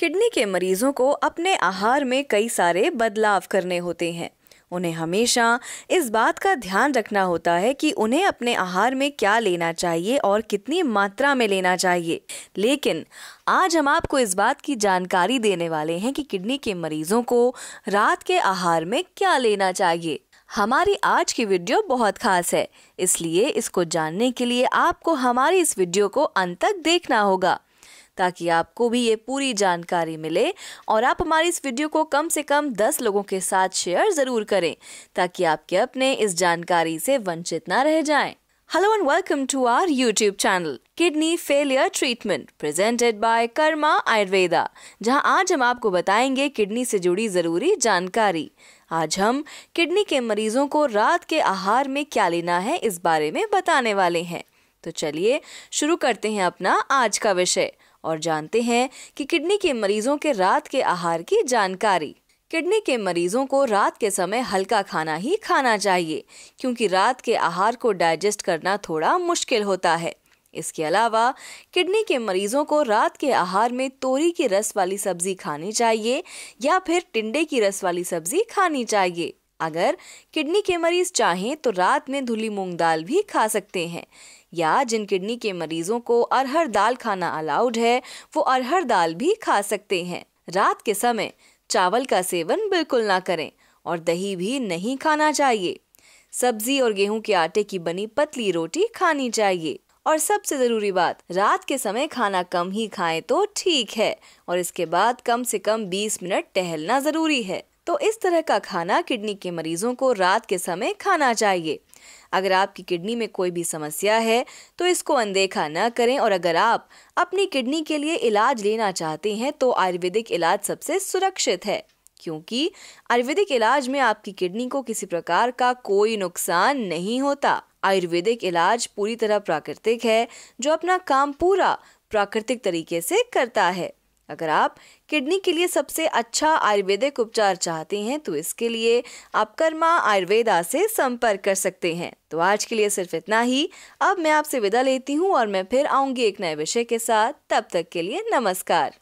Kidney के मरीजों को अपने आहार में कई सारे बदलाव करने होते हैं उन्हें हमेशा इस बात का ध्यान रखना होता है कि उन्हें अपने आहार में क्या लेना चाहिए और कितनी मात्रा में लेना चाहिए लेकिन आज हम आपको इस बात की जानकारी देने वाले हैं कि किडनी के मरीजों को रात के आहार में क्या लेना चाहिए हमारी आज की वीडियो बहुत खास है इसलिए इसको जानने के लिए आपको हमारी इस वीडियो को अंत तक देखना होगा ताकि आपको भी ये पूरी जानकारी मिले और आप हमारी इस वीडियो को कम से कम 10 लोगों के साथ शेयर ज़रूर करें ताकि आपके अपने इस जानकारी से वंचित ना रह जाएं। Hello and welcome to our YouTube channel kidney failure treatment presented by Karma Ayurveda जहां आज हम आपको बताएंगे किडनी से जुड़ी जरूरी जानकारी आज हम किडनी के मरीजों को रात के आहार में क्या लेना है इस बारे में बताने वाले हैं तो चलिए शुरू करते हैं अपना आज का विषय और जानते हैं कि किडनी के मरीजों के रात के आहार की जानकारी किडनी के मरीजों को रात के समय हल्का खाना ही खाना चाहिए क्योंकि रात के आहार को डाइजेस्ट करना थोड़ा मुश्किल होता है इसके अलावा किडनी के मरीजों को रात के आहार में तोरी की रस वाली सब्जी खानी चाहिए या फिर टिंडे की रस वाली सब्जी खानी चाहिए अगर किडनी के मरीज चाहें तो रात में धुली मूंग दाल भी खा सकते हैं या जिन किडनी के मरीजों को अरहर दाल खाना अलाउड है वो अरहर दाल भी खा सकते हैं रात के समय चावल का सेवन बिल्कुल ना करें और दही भी नहीं खाना चाहिए सब्जी और गेहूं के आटे की बनी पतली रोटी खानी चाहिए और सबसे ज़रूरी बात रात के समय खाना कम ही खाएं तो ठीक है और इसके बाद कम से कम 20 मिनट टहलना ज़रूरी है तो इस तरह का खाना किडनी के मरीजों को रात के समय खाना चाहिए अगर आपकी किडनी में कोई भी समस्या है तो इसको अनदेखा न करें और अगर आप अपनी किडनी के लिए इलाज लेना चाहते हैं तो आयुर्वेदिक इलाज सबसे सुरक्षित है क्योंकि आयुर्वेदिक इलाज में आपकी किडनी को किसी प्रकार का कोई नुकसान नहीं होता आयुर्वेदिक इलाज पूरी तरह प्राकृतिक है जो अपना काम पूरा प्राकृतिक तरीके से करता है अगर आप किडनी के लिए सबसे अच्छा आयुर्वेदिक उपचार चाहते हैं तो इसके लिए आप कर्मा आयुर्वेदा से संपर्क कर सकते हैं तो आज के लिए सिर्फ इतना ही अब मैं आपसे विदा लेती हूँ और मैं फिर आऊँगी एक नए विषय के साथ तब तक के लिए नमस्कार